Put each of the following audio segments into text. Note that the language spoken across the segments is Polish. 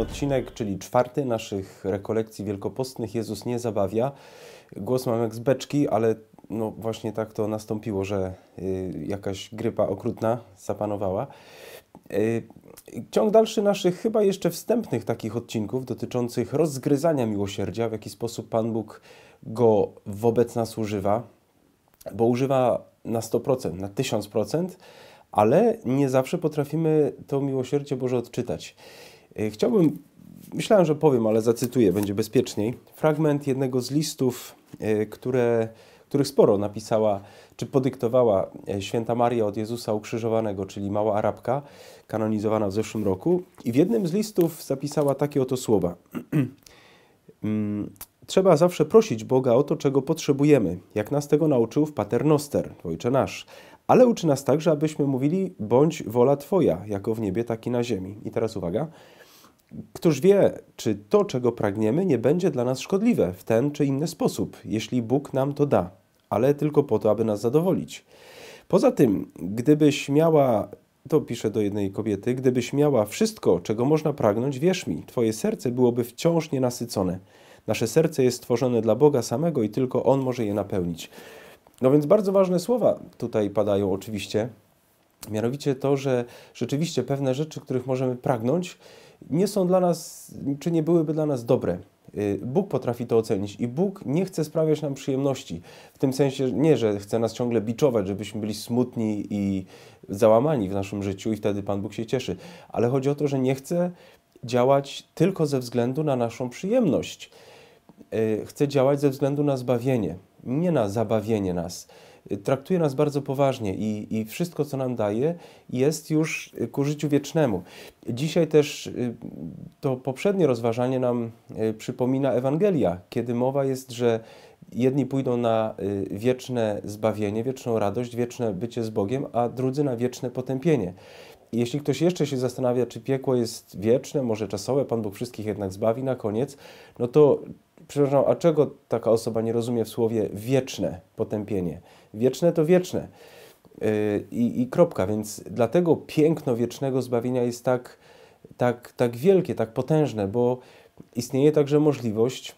odcinek, czyli czwarty naszych rekolekcji wielkopostnych Jezus nie zabawia. Głos mam jak z beczki, ale no właśnie tak to nastąpiło, że y, jakaś grypa okrutna zapanowała. Y, ciąg dalszy naszych chyba jeszcze wstępnych takich odcinków dotyczących rozgryzania miłosierdzia, w jaki sposób Pan Bóg go wobec nas używa, bo używa na 100%, na 1000%, ale nie zawsze potrafimy to miłosierdzie Boże odczytać. Y, chciałbym, myślałem, że powiem, ale zacytuję, będzie bezpieczniej. Fragment jednego z listów, y, które, których sporo napisała czy podyktowała y, święta Maria od Jezusa Ukrzyżowanego, czyli mała Arabka, kanonizowana w zeszłym roku. I w jednym z listów zapisała takie oto słowa. Mm, Trzeba zawsze prosić Boga o to, czego potrzebujemy, jak nas tego nauczył w Paternoster, Ojcze Nasz, ale uczy nas także, abyśmy mówili bądź wola Twoja, jako w niebie, tak i na ziemi. I teraz uwaga. Któż wie, czy to, czego pragniemy, nie będzie dla nas szkodliwe w ten czy inny sposób, jeśli Bóg nam to da, ale tylko po to, aby nas zadowolić. Poza tym, gdybyś miała, to piszę do jednej kobiety, gdybyś miała wszystko, czego można pragnąć, wierz mi, twoje serce byłoby wciąż nienasycone. Nasze serce jest stworzone dla Boga samego i tylko On może je napełnić. No więc bardzo ważne słowa tutaj padają oczywiście, mianowicie to, że rzeczywiście pewne rzeczy, których możemy pragnąć, nie są dla nas, czy nie byłyby dla nas dobre. Y, Bóg potrafi to ocenić i Bóg nie chce sprawiać nam przyjemności. W tym sensie nie, że chce nas ciągle biczować, żebyśmy byli smutni i załamani w naszym życiu i wtedy Pan Bóg się cieszy. Ale chodzi o to, że nie chce działać tylko ze względu na naszą przyjemność. Y, chce działać ze względu na zbawienie, nie na zabawienie nas traktuje nas bardzo poważnie i, i wszystko, co nam daje, jest już ku życiu wiecznemu. Dzisiaj też y, to poprzednie rozważanie nam y, przypomina Ewangelia, kiedy mowa jest, że jedni pójdą na y, wieczne zbawienie, wieczną radość, wieczne bycie z Bogiem, a drudzy na wieczne potępienie. Jeśli ktoś jeszcze się zastanawia, czy piekło jest wieczne, może czasowe, Pan Bóg wszystkich jednak zbawi na koniec, no to przepraszam, a czego taka osoba nie rozumie w słowie wieczne potępienie? Wieczne to wieczne. Y, I, kropka, więc dlatego piękno wiecznego zbawienia jest tak, tak, tak wielkie, tak potężne, bo istnieje także możliwość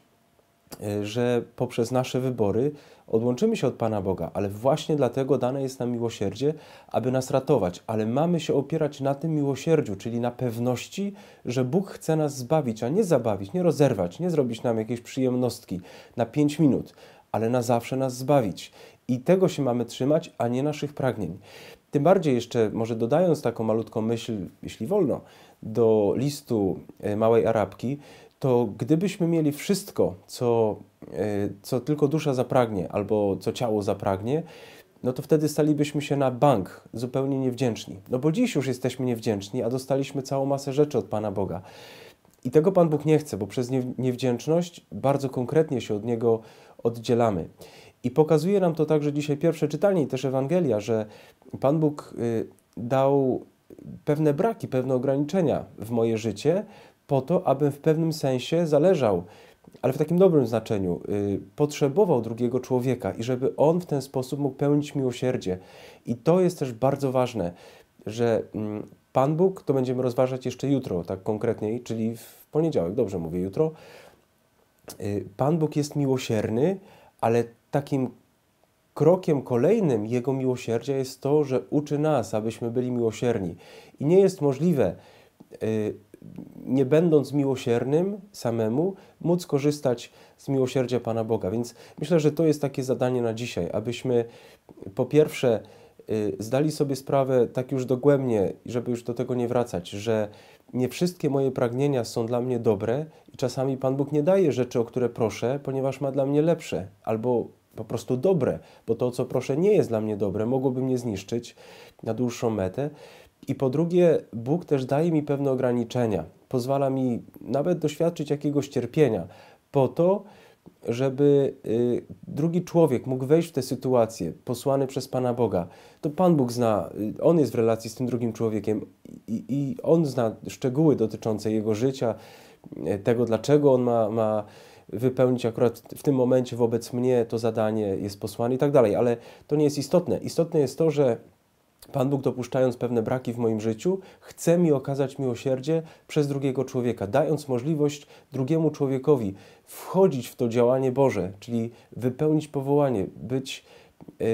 Y, że poprzez nasze wybory odłączymy się od Pana Boga, ale właśnie dlatego dane jest nam miłosierdzie, aby nas ratować, ale mamy się opierać na tym miłosierdziu, czyli na pewności, że Bóg chce nas zbawić, a nie zabawić, nie rozerwać, nie zrobić nam jakiejś przyjemnostki na 5 minut, ale na zawsze nas zbawić. I tego się mamy trzymać, a nie naszych pragnień. Tym bardziej jeszcze, może dodając taką malutką myśl, jeśli wolno, do listu y, małej Arabki, to gdybyśmy mieli wszystko, co, e, co tylko dusza zapragnie albo co ciało zapragnie, no to wtedy stalibyśmy się na bank zupełnie niewdzięczni. No bo dziś już jesteśmy niewdzięczni, a dostaliśmy całą masę rzeczy od Pana Boga. I tego Pan Bóg nie chce, bo przez niewdzięczność bardzo konkretnie się od Niego oddzielamy. I pokazuje nam to także dzisiaj pierwsze czytanie i też Ewangelia, że Pan Bóg y, dał pewne braki, pewne ograniczenia w moje życie, po to, abym w pewnym sensie zależał, ale w takim dobrym znaczeniu, y, potrzebował drugiego człowieka i żeby on w ten sposób mógł pełnić miłosierdzie. I to jest też bardzo ważne, że mm, Pan Bóg, to będziemy rozważać jeszcze jutro, tak konkretniej, czyli w poniedziałek, dobrze mówię, jutro. Y, Pan Bóg jest miłosierny, ale takim krokiem kolejnym Jego miłosierdzia jest to, że uczy nas, abyśmy byli miłosierni. I nie jest możliwe y, nie będąc miłosiernym samemu, móc korzystać z miłosierdzia Pana Boga. Więc myślę, że to jest takie zadanie na dzisiaj, abyśmy po pierwsze y, zdali sobie sprawę tak już dogłębnie, żeby już do tego nie wracać, że nie wszystkie moje pragnienia są dla mnie dobre i czasami Pan Bóg nie daje rzeczy, o które proszę, ponieważ ma dla mnie lepsze albo po prostu dobre, bo to, o co proszę, nie jest dla mnie dobre, mogłoby mnie zniszczyć na dłuższą metę. I po drugie, Bóg też daje mi pewne ograniczenia, pozwala mi nawet doświadczyć jakiegoś cierpienia, po to, żeby y, drugi człowiek mógł wejść w tę sytuację, posłany przez Pana Boga. To Pan Bóg zna, y, On jest w relacji z tym drugim człowiekiem i, i On zna szczegóły dotyczące jego życia, y, tego, dlaczego On ma, ma wypełnić akurat w tym momencie wobec mnie to zadanie, jest posłany i tak dalej, ale to nie jest istotne. Istotne jest to, że Pan Bóg, dopuszczając pewne braki w moim życiu, chce mi okazać miłosierdzie przez drugiego człowieka, dając możliwość drugiemu człowiekowi wchodzić w to działanie Boże, czyli wypełnić powołanie, być, e,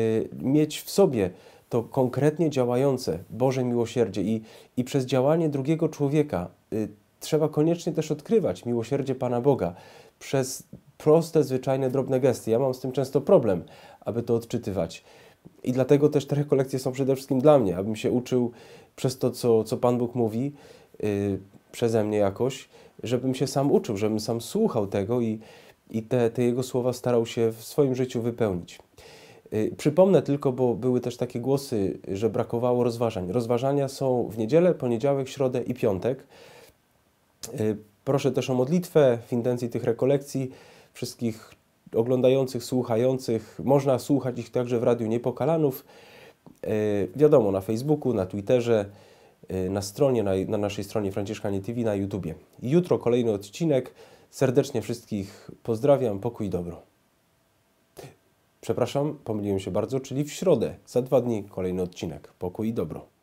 mieć w sobie to konkretnie działające Boże miłosierdzie i, i przez działanie drugiego człowieka y, trzeba koniecznie też odkrywać miłosierdzie Pana Boga przez proste, zwyczajne, drobne gesty. Ja mam z tym często problem, aby to odczytywać. I dlatego też te rekolekcje są przede wszystkim dla mnie, abym się uczył przez to, co, co Pan Bóg mówi, yy, przeze mnie jakoś, żebym się sam uczył, żebym sam słuchał tego i, i te, te Jego słowa starał się w swoim życiu wypełnić. Yy, przypomnę tylko, bo były też takie głosy, że brakowało rozważań. Rozważania są w niedzielę, poniedziałek, środę i piątek. Yy, proszę też o modlitwę w intencji tych rekolekcji wszystkich oglądających, słuchających. Można słuchać ich także w Radiu Niepokalanów. E, wiadomo, na Facebooku, na Twitterze, e, na stronie, na, na naszej stronie Franciszkanie TV, na YouTubie. Jutro kolejny odcinek. Serdecznie wszystkich pozdrawiam. Pokój i dobro. Przepraszam, pomyliłem się bardzo, czyli w środę, za dwa dni kolejny odcinek. Pokój i dobro.